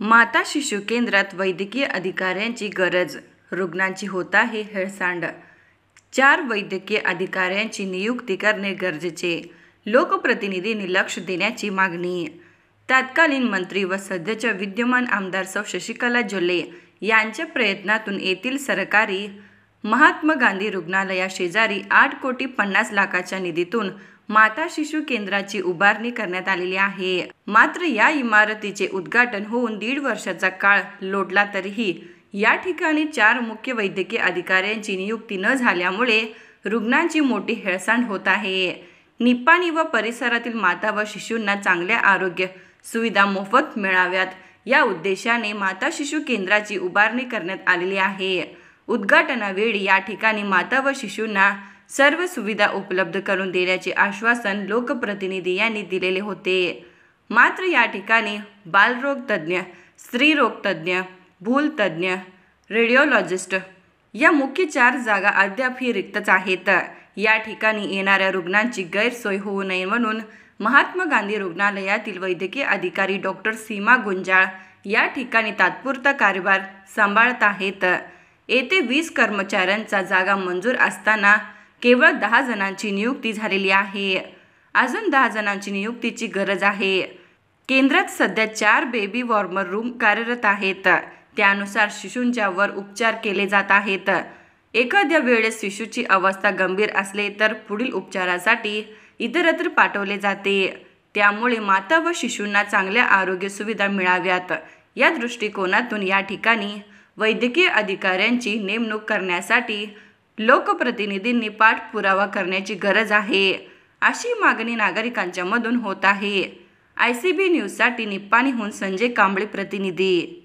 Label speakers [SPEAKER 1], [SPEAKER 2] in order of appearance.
[SPEAKER 1] माता शिशु केंद्रात वैद्यकीय अधिकाऱ्यांची गरज रुग्णांची होत आहे हेळसांड चार वैद्यकीय अधिकाऱ्यांची नियुक्ती करणे गरजेचे लोकप्रतिनिधींनी लक्ष देण्याची मागणी तत्कालीन मंत्री व सध्याच्या विद्यमान आमदार सौ शशिकला जोले यांच्या प्रयत्नातून येथील सरकारी महात्मा गांधी रुग्णालया शेजारी आठ कोटी पन्नास लाखाच्या निधीतून माता शिशु केंद्राची उभारणी करण्यात आलेली आहे मात्र या इमारतीचे उद्घाटन होऊन दीड वर्षाचा काळ लोटला तरीही या ठिकाणी चार मुख्य वैद्यकीय अधिकाऱ्यांची नियुक्ती न झाल्यामुळे रुग्णांची मोठी हेळसांड होत आहे निपाणी व परिसरातील माता व शिशूंना चांगल्या आरोग्य सुविधा मोफत मिळाव्यात या उद्देशाने माता शिशु केंद्राची उभारणी करण्यात आलेली आहे उद्घाटनावेळी या ठिकाणी माता व शिशूंना सर्व सुविधा उपलब्ध करून देण्याचे आश्वासन लोकप्रतिनिधी यांनी दिलेले होते मात्र या ठिकाणी बालरोग तज्ज्ञ स्त्रीरोगतज्ञ भूलतज्ञ रेडिओलॉजिस्ट या मुख्य चार जागा अद्याप रिक्तच आहेत या ठिकाणी येणाऱ्या रुग्णांची गैरसोय होऊ नये म्हणून महात्मा गांधी रुग्णालयातील वैद्यकीय अधिकारी डॉक्टर सीमा गुंजाळ या ठिकाणी तात्पुरता कारभार सांभाळत आहेत येथे वीस कर्मचाऱ्यांचा जागा मंजूर असताना केवळ दहा जणांची नियुक्ती झालेली आहे अजून दहा जणांची नियुक्तीची गरज आहे केंद्रात सध्या चार बेबी वॉर्मर रूम कार्यरत आहेत त्यानुसार शिशूंच्यावर उपचार केले जात आहेत एखाद्या वेळेस शिशूची अवस्था गंभीर असले तर पुढील उपचारासाठी इतरत्र पाठवले जाते त्यामुळे माता व शिशूंना चांगल्या आरोग्य सुविधा मिळाव्यात या दृष्टिकोनातून या ठिकाणी वैद्यकीय अधिकाऱ्यांची नेमणूक करण्यासाठी लोकप्रतिनिधींनी पाठपुरावा करण्याची गरज आहे अशी मागणी नागरिकांच्या मधून होत आहे आय सी बी न्यूजसाठी निप्पाणीहून संजय कांबळे प्रतिनिधी